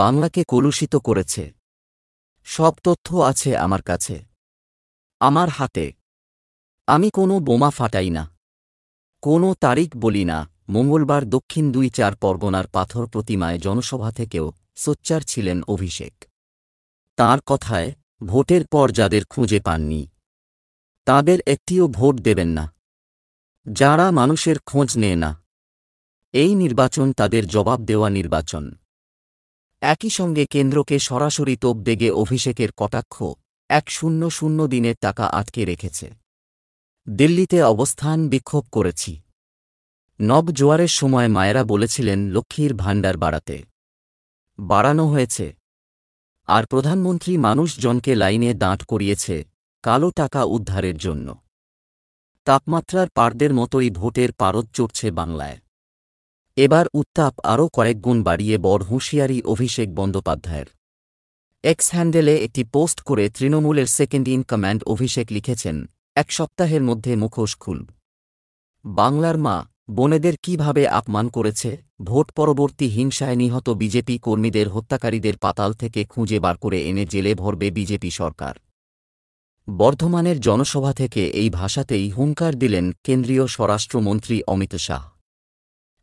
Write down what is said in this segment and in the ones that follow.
বাংলাকে কলুষিত করেছে সব তথ্য আছে আমার কাছে আমার হাতে আমি কোনো বোমা ফাটাই না কোনো তারিখ বলি না মঙ্গলবার দক্ষিণ দুই চার পরগনার পাথর প্রতিমায় জনসভা থেকেও সোচ্চার ছিলেন অভিষেক তার কথায় ভোটের পর যাদের খুঁজে পাননি তাদের একটিও ভোট দেবেন না যারা মানুষের খোঁজ নেয় না এই নির্বাচন তাদের জবাব দেওয়া নির্বাচন একই সঙ্গে কেন্দ্রকে সরাসরি তোপবেগে অভিষেকের কটাক্ষ এক শূন্য শূন্য দিনের টাকা আটকে রেখেছে দিল্লিতে অবস্থান বিক্ষোভ করেছি নব জোয়ারের সময় মায়েরা বলেছিলেন লক্ষ্মীর ভাণ্ডার বাড়াতে বাড়ানো হয়েছে আর প্রধানমন্ত্রী মানুষজনকে লাইনে দাঁট করিয়েছে কালো টাকা উদ্ধারের জন্য তাপমাত্রার পারদের মতোই ভোটের পারদ চড়ছে বাংলায় এবার উত্তাপ আরও কয়েক গুণ বাড়িয়ে বড় হুঁশিয়ারি অভিষেক বন্দ্যোপাধ্যায়ের এক্স হ্যান্ডেলে একটি পোস্ট করে তৃণমূলের সেকেন্ড ইন কমান্ড অভিষেক লিখেছেন এক সপ্তাহের মধ্যে মুখোশ খুলব বাংলার মা বোনেদের কিভাবে আপমান করেছে ভোট পরবর্তী হিংসায় নিহত বিজেপি কর্মীদের হত্যাকারীদের পাতাল থেকে খুঁজে বার করে এনে জেলে ভরবে বিজেপি সরকার বর্ধমানের জনসভা থেকে এই ভাষাতেই হুঙ্কার দিলেন কেন্দ্রীয় স্বরাষ্ট্রমন্ত্রী অমিত শাহ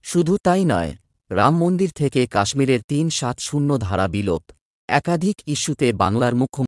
শুধু তাই নয় রাম মন্দির থেকে কাশ্মীরের তিন সাত শূন্য ধারা বিলোপ একাধিক ইস্যুতে বাংলার মুখ্য